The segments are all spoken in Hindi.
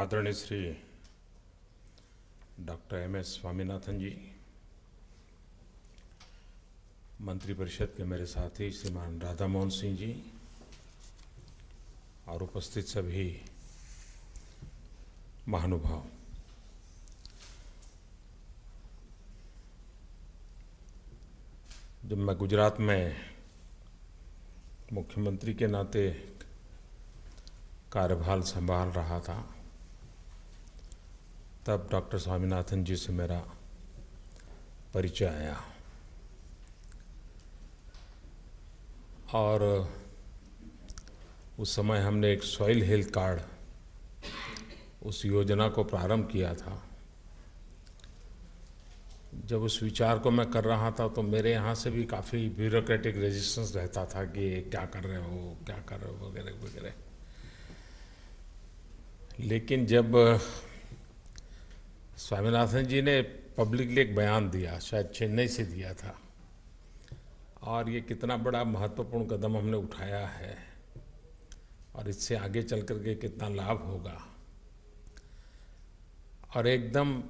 आदरणीय Shri doctor M S Swaminathan ji मंत्रिपरिषद के मेरे साथी श्रीमान राधा मोहन सिंह जी और उपस्थित सभी महानुभाव जब मैं गुजरात में मुख्यमंत्री के नाते कार्यभार संभाल रहा था तब डॉक्टर स्वामीनाथन जी से मेरा परिचय आया और उस समय हमने एक सॉइल हेल्थ कार्ड उस योजना को प्रारंभ किया था जब उस विचार को मैं कर रहा था तो मेरे यहाँ से भी काफ़ी ब्यूरोक्रेटिक रेजिस्टेंस रहता था कि क्या कर रहे हो क्या कर रहे हो वगैरह वगैरह लेकिन जब स्वामीनाथन जी ने पब्लिकली एक बयान दिया शायद चेन्नई से दिया था और ये कितना बड़ा महत्वपूर्ण कदम हमने उठाया है और इससे आगे चल कर के कितना लाभ होगा और एकदम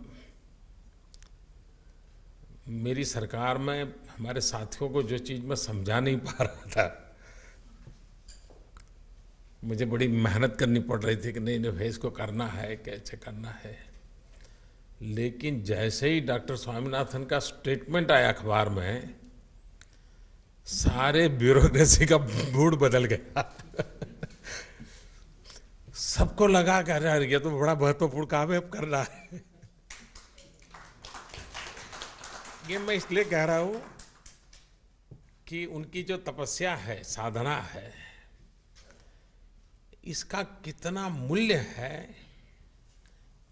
मेरी सरकार में हमारे साथियों को जो चीज़ मैं समझा नहीं पा रहा था मुझे बड़ी मेहनत करनी पड़ रही थी कि नहीं नहीं भाई इसको करना है कैसे करना है लेकिन जैसे ही डॉक्टर स्वामीनाथन का स्टेटमेंट आया अखबार में सारे ब्यूरोक्रेसी का मूड बदल गया सबको लगा कह रहा ये तो बड़ा महत्वपूर्ण काम है अब कर रहा है ये मैं इसलिए कह रहा हूं कि उनकी जो तपस्या है साधना है इसका कितना मूल्य है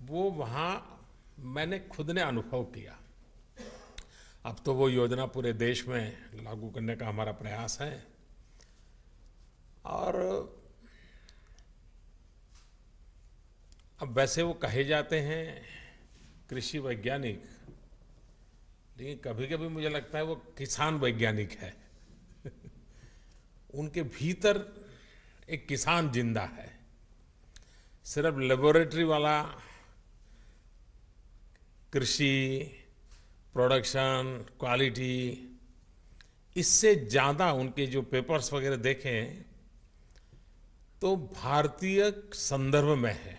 वो वहां मैंने खुद ने अनुभव किया अब तो वो योजना पूरे देश में लागू करने का हमारा प्रयास है और अब वैसे वो कहे जाते हैं कृषि वैज्ञानिक लेकिन कभी कभी मुझे लगता है वो किसान वैज्ञानिक है उनके भीतर एक किसान जिंदा है सिर्फ लेबोरेटरी वाला कृषि प्रोडक्शन क्वालिटी इससे ज़्यादा उनके जो पेपर्स वगैरह देखें तो भारतीय संदर्भ में है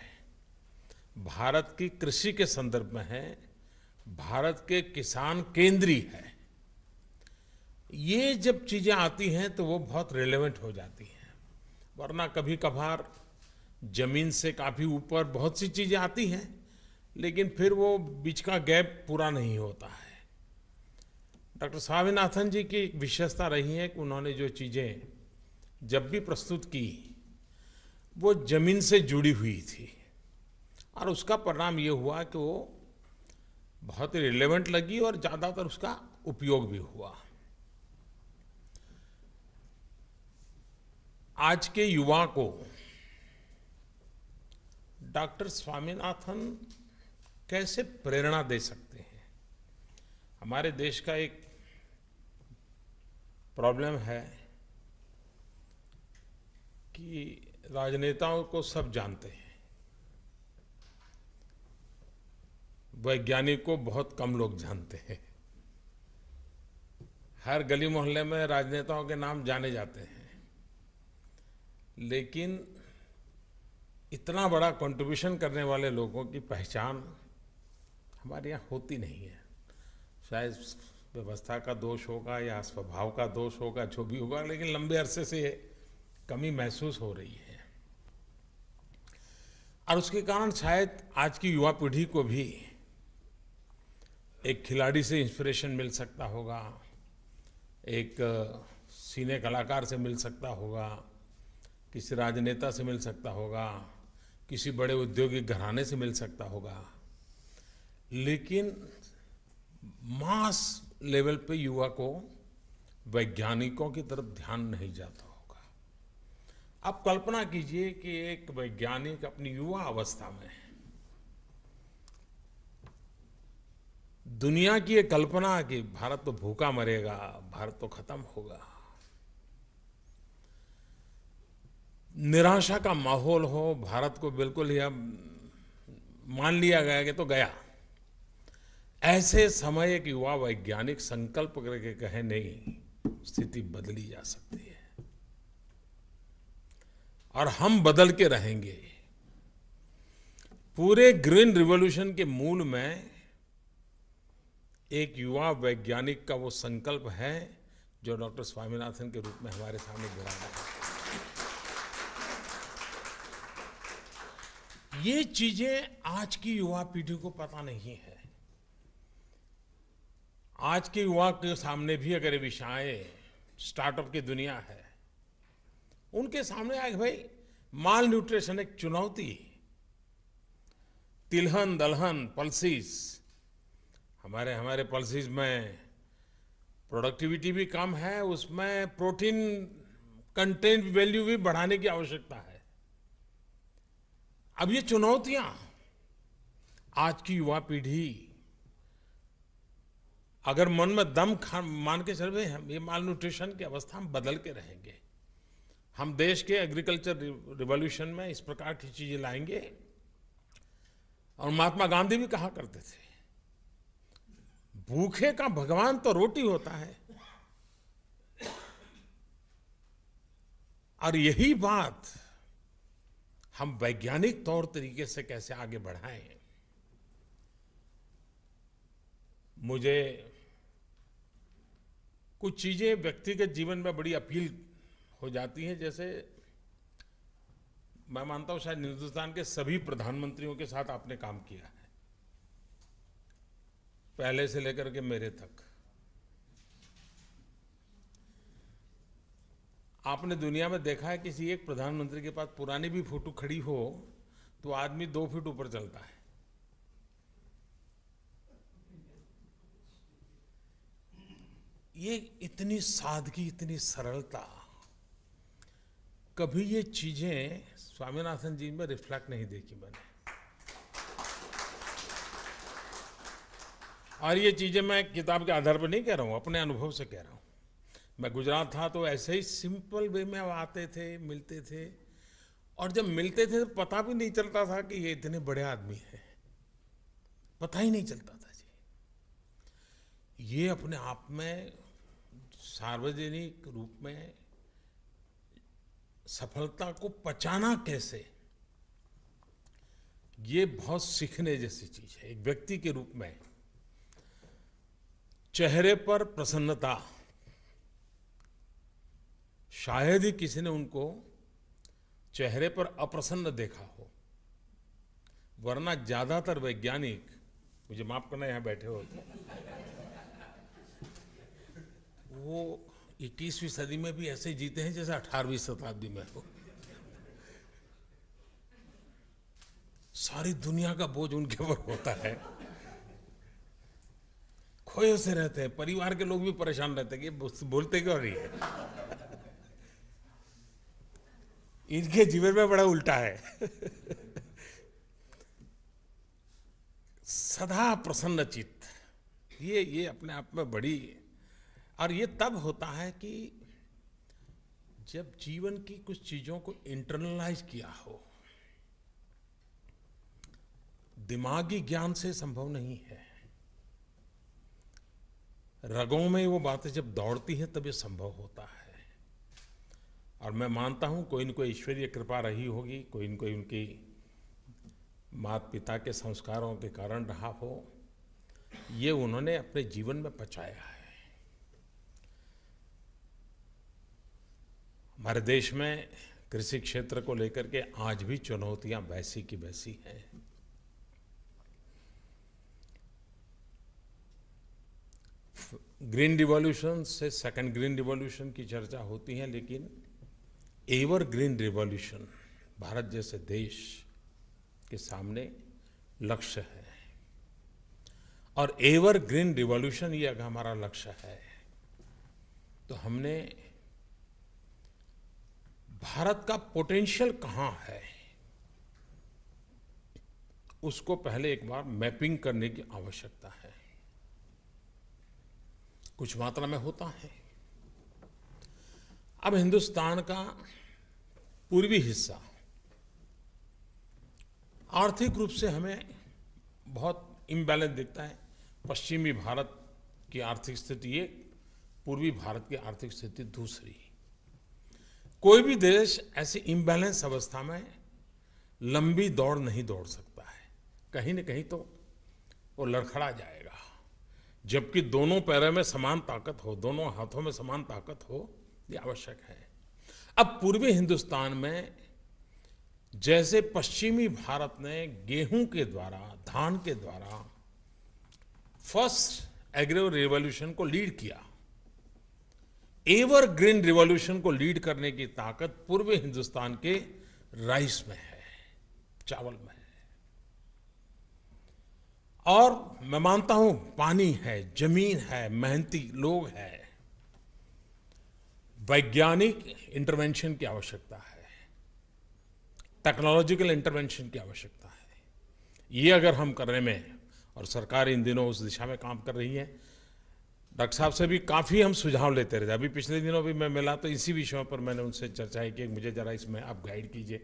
भारत की कृषि के संदर्भ में है भारत के किसान केंद्रीय है ये जब चीज़ें आती हैं तो वो बहुत रिलेवेंट हो जाती हैं वरना कभी कभार जमीन से काफ़ी ऊपर बहुत सी चीज़ें आती हैं लेकिन फिर वो बीच का गैप पूरा नहीं होता है डॉक्टर स्वामीनाथन जी की विशेषता रही है कि उन्होंने जो चीज़ें जब भी प्रस्तुत की वो जमीन से जुड़ी हुई थी और उसका परिणाम ये हुआ कि वो बहुत ही रिलेवेंट लगी और ज़्यादातर उसका उपयोग भी हुआ आज के युवा को डॉक्टर स्वामीनाथन कैसे प्रेरणा दे सकते हैं हमारे देश का एक प्रॉब्लम है कि राजनेताओं को सब जानते हैं वैज्ञानिक को बहुत कम लोग जानते हैं हर गली मोहल्ले में राजनेताओं के नाम जाने जाते हैं लेकिन इतना बड़ा कंट्रीब्यूशन करने वाले लोगों की पहचान हमारे यहाँ होती नहीं है शायद व्यवस्था का दोष होगा या स्वभाव का दोष होगा जो भी होगा लेकिन लंबे अरसे से कमी महसूस हो रही है और उसके कारण शायद आज की युवा पीढ़ी को भी एक खिलाड़ी से इंस्पिरेशन मिल सकता होगा एक सीने कलाकार से मिल सकता होगा किसी राजनेता से मिल सकता होगा किसी बड़े उद्योगिक घराने से मिल सकता होगा लेकिन मास लेवल पे युवा को वैज्ञानिकों की तरफ ध्यान नहीं जाता होगा आप कल्पना कीजिए कि एक वैज्ञानिक अपनी युवा अवस्था में दुनिया की यह कल्पना कि भारत तो भूखा मरेगा भारत तो खत्म होगा निराशा का माहौल हो भारत को बिल्कुल ही अब मान लिया गया कि तो गया ऐसे समय एक युवा वैज्ञानिक संकल्प करके कहे नहीं स्थिति बदली जा सकती है और हम बदल के रहेंगे पूरे ग्रीन रिवॉल्यूशन के मूल में एक युवा वैज्ञानिक का वो संकल्प है जो डॉक्टर स्वामीनाथन के रूप में हमारे सामने बिराजा है ये चीजें आज की युवा पीढ़ी को पता नहीं है आज के युवा के सामने भी अगर ये आए स्टार्टअप की दुनिया है उनके सामने आए भाई माल न्यूट्रिशन एक चुनौती तिलहन दलहन पल्सिस हमारे हमारे पल्सिस में प्रोडक्टिविटी भी कम है उसमें प्रोटीन कंटेंट वैल्यू भी बढ़ाने की आवश्यकता है अब ये चुनौतियां आज की युवा पीढ़ी अगर मन में दम खा मान के चल रहे हम ये माल न्यूट्रिशन की अवस्था हम बदल के रहेंगे हम देश के एग्रीकल्चर रिवॉल्यूशन में इस प्रकार की चीज़ें लाएंगे और महात्मा गांधी भी कहा करते थे भूखे का भगवान तो रोटी होता है और यही बात हम वैज्ञानिक तौर तरीके से कैसे आगे बढ़ाएं मुझे कुछ चीज़ें व्यक्तिगत जीवन में बड़ी अपील हो जाती हैं जैसे मैं मानता हूं शायद हिंदुस्तान के सभी प्रधानमंत्रियों के साथ आपने काम किया है पहले से लेकर के मेरे तक आपने दुनिया में देखा है किसी एक प्रधानमंत्री के पास पुरानी भी फोटो खड़ी हो तो आदमी दो फीट ऊपर चलता है ये इतनी सादगी इतनी सरलता कभी ये चीज़ें स्वामीनाथन जी में रिफ्लेक्ट नहीं देखी मैंने और ये चीज़ें मैं किताब के आधार पर नहीं कह रहा हूं अपने अनुभव से कह रहा हूं मैं गुजरात था तो ऐसे ही सिंपल वे में आते थे मिलते थे और जब मिलते थे तो पता भी नहीं चलता था कि ये इतने बड़े आदमी हैं पता ही नहीं चलता था जी ये अपने आप में सार्वजनिक रूप में सफलता को पचाना कैसे ये बहुत सीखने जैसी चीज है एक व्यक्ति के रूप में चेहरे पर प्रसन्नता शायद ही किसी ने उनको चेहरे पर अप्रसन्न देखा हो वरना ज्यादातर वैज्ञानिक मुझे माफ करना यहां बैठे होते वो 21वीं सदी में भी ऐसे जीते हैं जैसे 18वीं शताब्दी में हो सारी दुनिया का बोझ उनके ऊपर होता है खोए से रहते हैं परिवार के लोग भी परेशान रहते हैं कि बोलते क्यों नहीं है इनके जीवन में बड़ा उल्टा है सदा प्रसन्न चित्त ये ये अपने आप में बड़ी और ये तब होता है कि जब जीवन की कुछ चीज़ों को इंटरनलाइज किया हो दिमागी ज्ञान से संभव नहीं है रगों में वो बातें जब दौड़ती हैं तब ये संभव होता है और मैं मानता हूं कोई न कोई ईश्वरीय कृपा रही होगी कोई न कोई उनकी माता पिता के संस्कारों के कारण रहा हो ये उन्होंने अपने जीवन में पचाया है हमारे देश में कृषि क्षेत्र को लेकर के आज भी चुनौतियां वैसी की वैसी हैं ग्रीन रिवॉल्यूशन से सेकंड ग्रीन रिवॉल्यूशन की चर्चा होती है लेकिन एवर ग्रीन रिवॉल्यूशन भारत जैसे देश के सामने लक्ष्य है और एवर ग्रीन रिवॉल्यूशन ये अगर हमारा लक्ष्य है तो हमने भारत का पोटेंशियल कहां है उसको पहले एक बार मैपिंग करने की आवश्यकता है कुछ मात्रा में होता है अब हिंदुस्तान का पूर्वी हिस्सा आर्थिक रूप से हमें बहुत इम्बैलेंस दिखता है पश्चिमी भारत की आर्थिक स्थिति एक पूर्वी भारत की आर्थिक स्थिति दूसरी कोई भी देश ऐसी इम्बैलेंस अवस्था में लंबी दौड़ नहीं दौड़ सकता है कहीं न कहीं तो वो लड़खड़ा जाएगा जबकि दोनों पैरों में समान ताकत हो दोनों हाथों में समान ताकत हो ये आवश्यक है अब पूर्वी हिंदुस्तान में जैसे पश्चिमी भारत ने गेहूं के द्वारा धान के द्वारा फर्स्ट एग्रो रेवोल्यूशन को लीड किया एवर ग्रीन रिवॉल्यूशन को लीड करने की ताकत पूर्व हिंदुस्तान के राइस में है चावल में है और मैं मानता हूं पानी है जमीन है मेहनती लोग हैं वैज्ञानिक इंटरवेंशन की आवश्यकता है टेक्नोलॉजिकल इंटरवेंशन की आवश्यकता है ये अगर हम करने में और सरकार इन दिनों उस दिशा में काम कर रही है डॉक्टर साहब से भी काफ़ी हम सुझाव लेते रहे अभी पिछले दिनों भी मैं मिला तो इसी विषय पर मैंने उनसे चर्चा की मुझे ज़रा इसमें आप गाइड कीजिए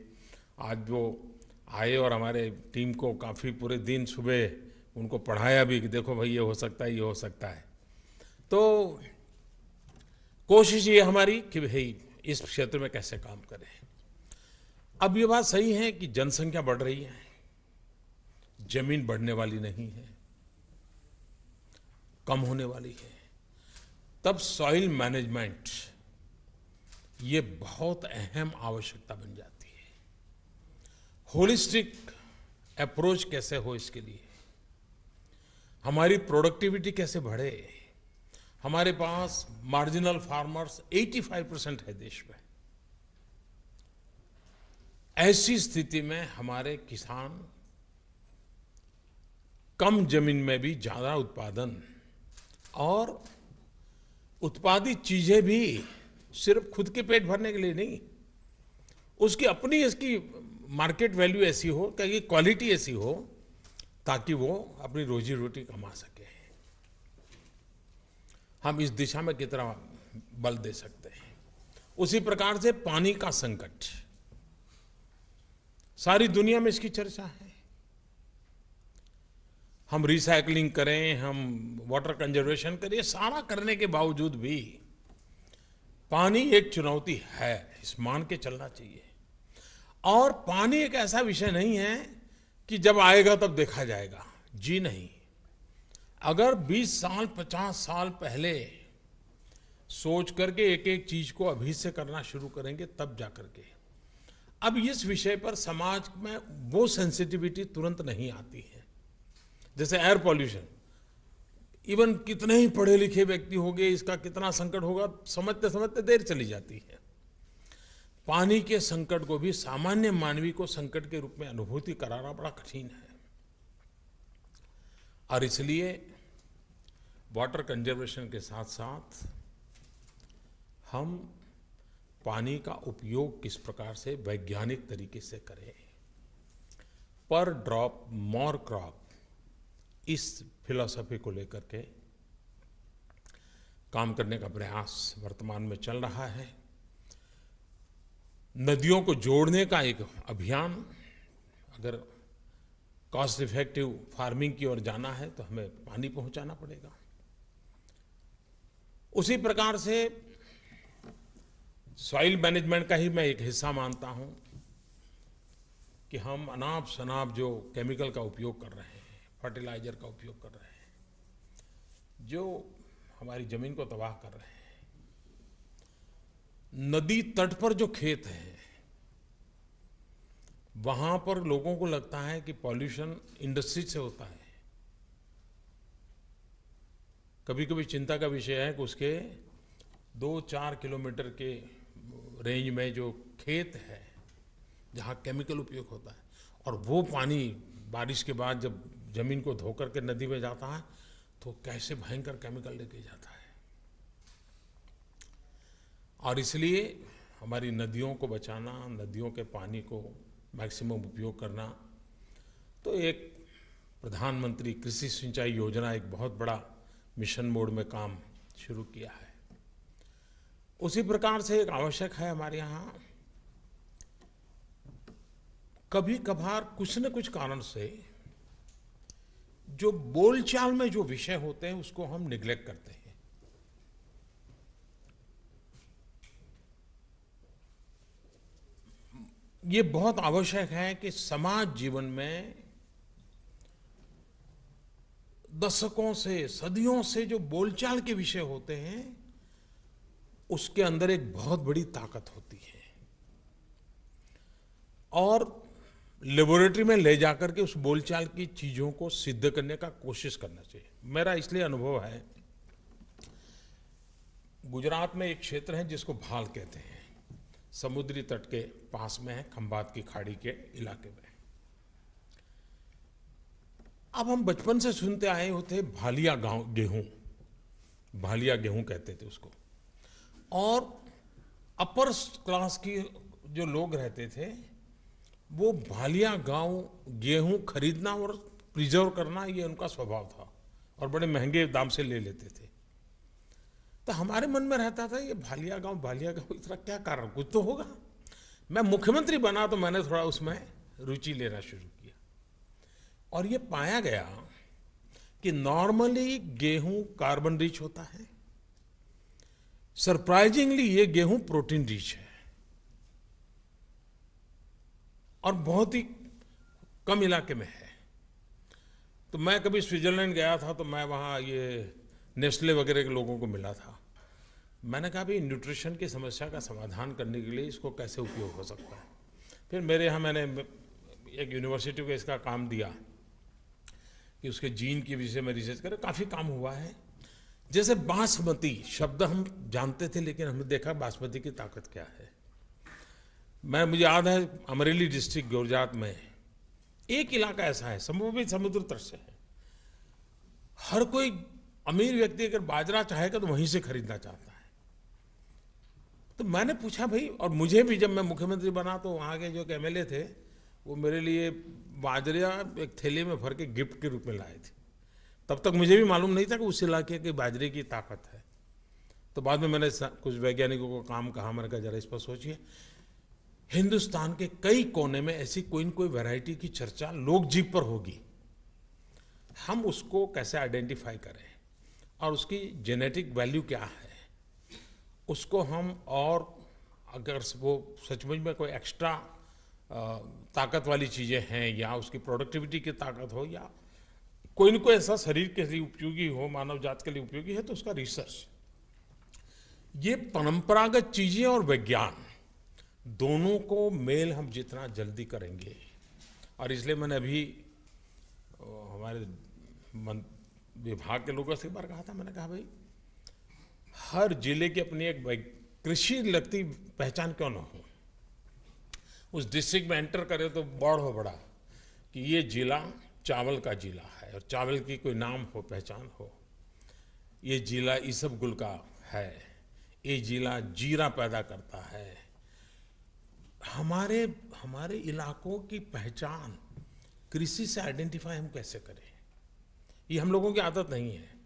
आज वो आए और हमारे टीम को काफ़ी पूरे दिन सुबह उनको पढ़ाया भी कि देखो भाई ये हो सकता है ये हो सकता है तो कोशिश ये हमारी कि भाई इस क्षेत्र में कैसे काम करें अब ये बात सही है कि जनसंख्या बढ़ रही है जमीन बढ़ने वाली नहीं है कम होने वाली है तब सॉइल मैनेजमेंट ये बहुत अहम आवश्यकता बन जाती है होलिस्टिक अप्रोच कैसे हो इसके लिए हमारी प्रोडक्टिविटी कैसे बढ़े हमारे पास मार्जिनल फार्मर्स 85 परसेंट है देश में ऐसी स्थिति में हमारे किसान कम जमीन में भी ज्यादा उत्पादन और उत्पादित चीजें भी सिर्फ खुद के पेट भरने के लिए नहीं उसकी अपनी इसकी मार्केट वैल्यू ऐसी हो क्या क्वालिटी ऐसी हो ताकि वो अपनी रोजी रोटी कमा सके हम इस दिशा में कितना बल दे सकते हैं उसी प्रकार से पानी का संकट सारी दुनिया में इसकी चर्चा है हम रिसाइकलिंग करें हम वाटर कंजर्वेशन करें सारा करने के बावजूद भी पानी एक चुनौती है इस मान के चलना चाहिए और पानी एक ऐसा विषय नहीं है कि जब आएगा तब देखा जाएगा जी नहीं अगर 20 साल 50 साल पहले सोच करके एक एक चीज को अभी से करना शुरू करेंगे तब जा करके अब इस विषय पर समाज में वो सेंसिटिविटी तुरंत नहीं आती है जैसे एयर पॉल्यूशन इवन कितने ही पढ़े लिखे व्यक्ति होंगे इसका कितना संकट होगा समझते समझते देर चली जाती है पानी के संकट को भी सामान्य मानवी को संकट के रूप में अनुभूति कराना बड़ा कठिन है और इसलिए वाटर कंजर्वेशन के साथ साथ हम पानी का उपयोग किस प्रकार से वैज्ञानिक तरीके से करें पर ड्रॉप मोर क्रॉप इस फिलॉसफी को लेकर के काम करने का प्रयास वर्तमान में चल रहा है नदियों को जोड़ने का एक अभियान अगर कॉस्ट इफेक्टिव फार्मिंग की ओर जाना है तो हमें पानी पहुंचाना पड़ेगा उसी प्रकार से सॉइल मैनेजमेंट का ही मैं एक हिस्सा मानता हूं कि हम अनाप शनाप जो केमिकल का उपयोग कर रहे हैं फर्टिलाइजर का उपयोग कर रहे हैं जो हमारी जमीन को तबाह कर रहे हैं नदी तट पर जो खेत है वहां पर लोगों को लगता है कि पॉल्यूशन इंडस्ट्री से होता है कभी कभी चिंता का विषय है कि उसके दो चार किलोमीटर के रेंज में जो खेत है जहां केमिकल उपयोग होता है और वो पानी बारिश के बाद जब ज़मीन को धोकर के नदी में जाता है तो कैसे भयंकर केमिकल लेके जाता है और इसलिए हमारी नदियों को बचाना नदियों के पानी को मैक्सिमम उपयोग करना तो एक प्रधानमंत्री कृषि सिंचाई योजना एक बहुत बड़ा मिशन मोड में काम शुरू किया है उसी प्रकार से एक आवश्यक है हमारे यहाँ कभी कभार कुछ न कुछ कारण से जो बोलचाल में जो विषय होते हैं उसको हम निग्लेक्ट करते हैं ये बहुत आवश्यक है कि समाज जीवन में दशकों से सदियों से जो बोलचाल के विषय होते हैं उसके अंदर एक बहुत बड़ी ताकत होती है और लेबोरेटरी में ले जाकर के उस बोलचाल की चीज़ों को सिद्ध करने का कोशिश करना चाहिए मेरा इसलिए अनुभव है गुजरात में एक क्षेत्र है जिसको भाल कहते हैं समुद्री तट के पास में है खंबात की खाड़ी के इलाके में अब हम बचपन से सुनते आए होते भालिया गांव गेहूं भालिया गेहूं कहते थे उसको और अपर क्लास की जो लोग रहते थे वो भालिया गांव गेहूं खरीदना और प्रिजर्व करना ये उनका स्वभाव था और बड़े महंगे दाम से ले लेते थे तो हमारे मन में रहता था ये भालिया गांव भालिया गांव इतना क्या कारण कुछ तो होगा मैं मुख्यमंत्री बना तो मैंने थोड़ा उसमें रुचि लेना शुरू किया और ये पाया गया कि नॉर्मली गेहूं कार्बन रिच होता है सरप्राइजिंगली ये गेहूं प्रोटीन रिच है और बहुत ही कम इलाके में है तो मैं कभी स्विट्जरलैंड गया था तो मैं वहाँ ये नेस्ले वगैरह के लोगों को मिला था मैंने कहा भाई न्यूट्रिशन की समस्या का समाधान करने के लिए इसको कैसे उपयोग हो सकता है फिर मेरे यहाँ मैंने एक यूनिवर्सिटी को इसका काम दिया कि उसके जीन के विषय में रिसर्च करें काफ़ी काम हुआ है जैसे बासमती शब्द हम जानते थे लेकिन हमने देखा बासमती की ताकत क्या है मैं मुझे याद है अमरेली डिस्ट्रिक्ट गुजरात में एक इलाका ऐसा है समूह भी समुद्र तट से है हर कोई अमीर व्यक्ति अगर बाजरा चाहेगा तो वहीं से खरीदना चाहता है तो मैंने पूछा भाई और मुझे भी जब मैं मुख्यमंत्री बना तो वहाँ के जो एम थे वो मेरे लिए बाजरा एक थैले में भर के गिफ्ट के रूप में लाए थे तब तक मुझे भी मालूम नहीं था कि उस इलाके के बाजरे की ताकत है तो बाद में मैंने कुछ वैज्ञानिकों को काम कहा मैंने कहा जरा इस पर सोचिए हिंदुस्तान के कई कोने में ऐसी कोई न कोई वैरायटी की चर्चा लोक जीव पर होगी हम उसको कैसे आइडेंटिफाई करें और उसकी जेनेटिक वैल्यू क्या है उसको हम और अगर वो सचमुच में कोई एक्स्ट्रा ताकत वाली चीज़ें हैं या उसकी प्रोडक्टिविटी की ताकत हो या कोई न कोई ऐसा शरीर के लिए उपयोगी हो मानव जात के लिए उपयोगी है तो उसका रिसर्च ये परंपरागत चीज़ें और विज्ञान दोनों को मेल हम जितना जल्दी करेंगे और इसलिए मैंने अभी हमारे विभाग के लोगों से एक बार कहा था मैंने कहा भाई हर जिले की अपनी एक कृषि लगती पहचान क्यों ना हो उस डिस्ट्रिक्ट में एंटर करे तो बड़ हो बड़ा कि ये जिला चावल का जिला है और चावल की कोई नाम हो पहचान हो ये जिला इसबगुल का है ये जिला जीरा पैदा करता है हमारे हमारे इलाकों की पहचान कृषि से आइडेंटिफाई हम कैसे करें ये हम लोगों की आदत नहीं है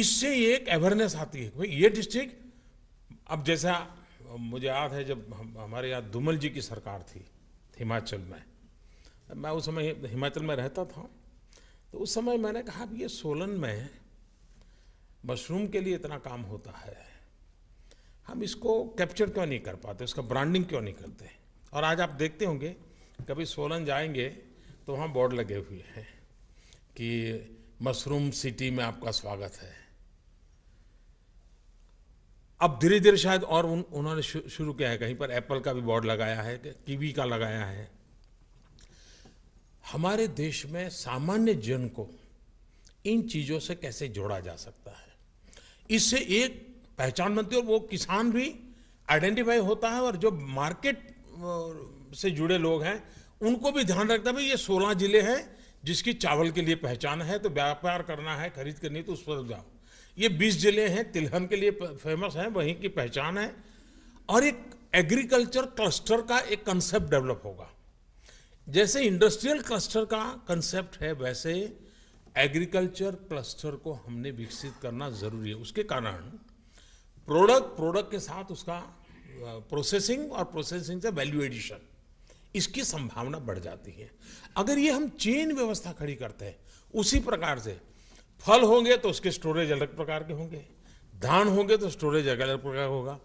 इससे एक अवेयरनेस आती है भाई ये डिस्ट्रिक्ट अब जैसा मुझे याद है जब हम, हमारे यहाँ दुमल जी की सरकार थी हिमाचल में मैं उस समय हिमाचल में रहता था तो उस समय मैंने कहा अब ये सोलन में मशरूम के लिए इतना काम होता है हम इसको कैप्चर क्यों नहीं कर पाते उसका ब्रांडिंग क्यों नहीं करते और आज आप देखते होंगे कभी सोलन जाएंगे तो वहाँ बोर्ड लगे हुए हैं कि मशरूम सिटी में आपका स्वागत है अब धीरे धीरे शायद और उन, उन्होंने शुरू किया है कहीं पर एप्पल का भी बोर्ड लगाया है कीवी का लगाया है हमारे देश में सामान्य जन को इन चीज़ों से कैसे जोड़ा जा सकता है इससे एक पहचान बनती है और वो किसान भी आइडेंटिफाई होता है और जो मार्केट से जुड़े लोग हैं उनको भी ध्यान रखता है भाई ये सोलह जिले हैं जिसकी चावल के लिए पहचान है तो व्यापार करना है खरीद करनी है तो उस पर जाओ ये बीस जिले हैं तिलहन के लिए फेमस हैं वहीं की पहचान है और एक एग्रीकल्चर क्लस्टर का एक कंसेप्ट डेवलप होगा जैसे इंडस्ट्रियल क्लस्टर का कंसेप्ट है वैसे एग्रीकल्चर क्लस्टर को हमने विकसित करना जरूरी है उसके कारण प्रोडक्ट प्रोडक्ट के साथ उसका प्रोसेसिंग और प्रोसेसिंग से वैल्यू एडिशन इसकी संभावना बढ़ जाती है अगर ये हम चेन व्यवस्था खड़ी करते हैं उसी प्रकार से फल होंगे तो उसके स्टोरेज अलग प्रकार के होंगे धान होंगे तो स्टोरेज अलग अलग प्रकार होगा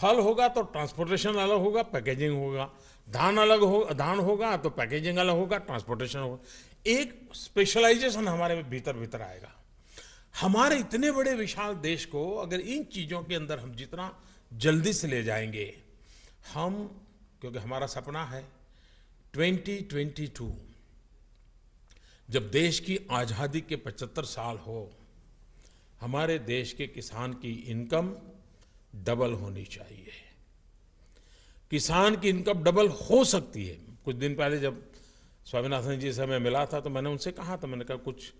फल होगा तो ट्रांसपोर्टेशन अलग होगा पैकेजिंग होगा धान अलग हो धान होगा तो पैकेजिंग अलग होगा ट्रांसपोर्टेशन होगा एक स्पेशलाइजेशन हमारे भीतर भीतर आएगा हमारे इतने बड़े विशाल देश को अगर इन चीज़ों के अंदर हम जितना जल्दी से ले जाएंगे हम क्योंकि हमारा सपना है 2022 जब देश की आज़ादी के 75 साल हो हमारे देश के किसान की इनकम डबल होनी चाहिए किसान की इनकम डबल हो सकती है कुछ दिन पहले जब स्वामीनाथन जी से मैं मिला था तो मैंने उनसे कहा था तो मैंने कहा कुछ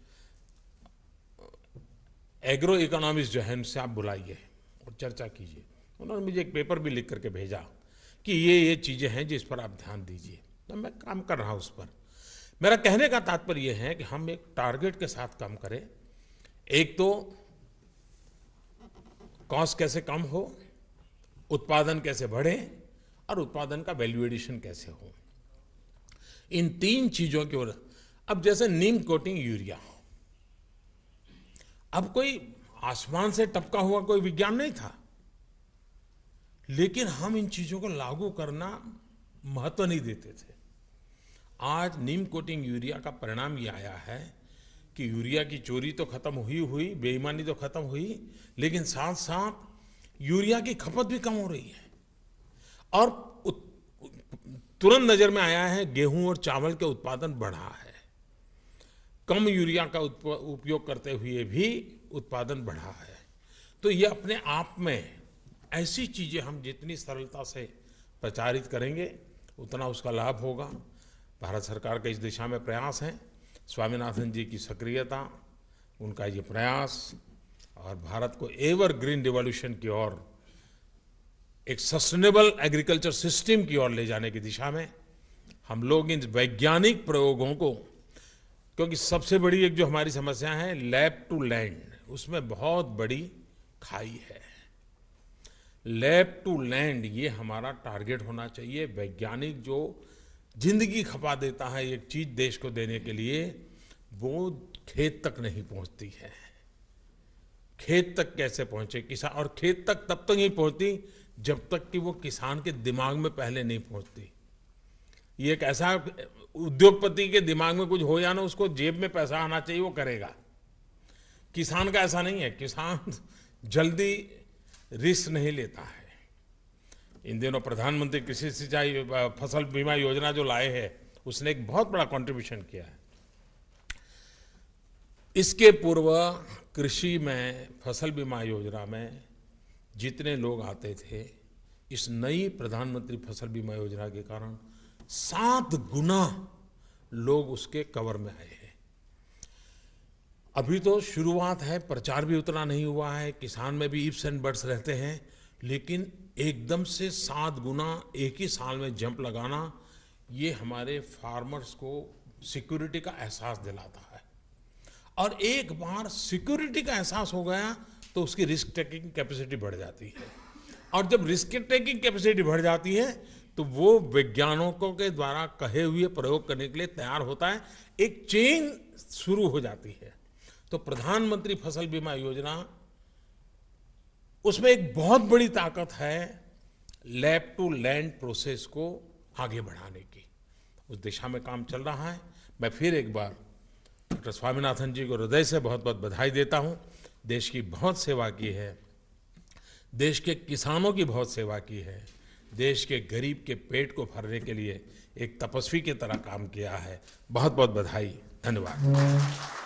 एग्रो इकोनॉमिस्ट जो है उनसे आप बुलाइए और चर्चा कीजिए उन्होंने मुझे एक पेपर भी लिख करके भेजा कि ये ये चीज़ें हैं जिस पर आप ध्यान दीजिए तो मैं काम कर रहा हूँ उस पर मेरा कहने का तात्पर्य यह है कि हम एक टारगेट के साथ काम करें एक तो कॉस्ट कैसे कम हो उत्पादन कैसे बढ़े और उत्पादन का वैल्यू एडिशन कैसे हो इन तीन चीज़ों की ओर अब जैसे नीम कोटिंग यूरिया हो अब कोई आसमान से टपका हुआ कोई विज्ञान नहीं था लेकिन हम इन चीजों को लागू करना महत्व नहीं देते थे आज नीम कोटिंग यूरिया का परिणाम ये आया है कि यूरिया की चोरी तो खत्म हुई हुई बेईमानी तो खत्म हुई लेकिन साथ साथ यूरिया की खपत भी कम हो रही है और तुरंत नजर में आया है गेहूं और चावल के उत्पादन बढ़ा है कम यूरिया का उपयोग करते हुए भी उत्पादन बढ़ा है तो ये अपने आप में ऐसी चीज़ें हम जितनी सरलता से प्रचारित करेंगे उतना उसका लाभ होगा भारत सरकार का इस दिशा में प्रयास है स्वामीनाथन जी की सक्रियता उनका ये प्रयास और भारत को एवर ग्रीन रिवॉल्यूशन की ओर एक सस्टेनेबल एग्रीकल्चर सिस्टम की ओर ले जाने की दिशा में हम लोग इन वैज्ञानिक प्रयोगों को क्योंकि सबसे बड़ी एक जो हमारी समस्या है लैब टू लैंड उसमें बहुत बड़ी खाई है लैब टू लैंड ये हमारा टारगेट होना चाहिए वैज्ञानिक जो जिंदगी खपा देता है एक चीज देश को देने के लिए वो खेत तक नहीं पहुंचती है खेत तक कैसे पहुंचे किसान और खेत तक तब तक नहीं पहुंचती जब तक कि वो किसान के दिमाग में पहले नहीं पहुंचती ये एक ऐसा उद्योगपति के दिमाग में कुछ हो या ना उसको जेब में पैसा आना चाहिए वो करेगा किसान का ऐसा नहीं है किसान जल्दी रिस्क नहीं लेता है इन दिनों प्रधानमंत्री कृषि सिंचाई फसल बीमा योजना जो लाए हैं उसने एक बहुत बड़ा कंट्रीब्यूशन किया है इसके पूर्व कृषि में फसल बीमा योजना में जितने लोग आते थे इस नई प्रधानमंत्री फसल बीमा योजना के कारण सात गुना लोग उसके कवर में आए हैं अभी तो शुरुआत है प्रचार भी उतना नहीं हुआ है किसान में भी इप्स एंड बर्ड्स रहते हैं लेकिन एकदम से सात गुना एक ही साल में जंप लगाना ये हमारे फार्मर्स को सिक्योरिटी का एहसास दिलाता है और एक बार सिक्योरिटी का एहसास हो गया तो उसकी रिस्क टेकिंग कैपेसिटी बढ़ जाती है और जब रिस्क टेकिंग कैपेसिटी बढ़ जाती है तो वो वैज्ञानिकों के द्वारा कहे हुए प्रयोग करने के लिए तैयार होता है एक चेन शुरू हो जाती है तो प्रधानमंत्री फसल बीमा योजना उसमें एक बहुत बड़ी ताकत है लैब टू लैंड प्रोसेस को आगे बढ़ाने की उस दिशा में काम चल रहा है मैं फिर एक बार डॉक्टर स्वामीनाथन जी को हृदय से बहुत बहुत बधाई देता हूँ देश की बहुत सेवा की है देश के किसानों की बहुत सेवा की है देश के गरीब के पेट को भरने के लिए एक तपस्वी की तरह काम किया है बहुत बहुत बधाई धन्यवाद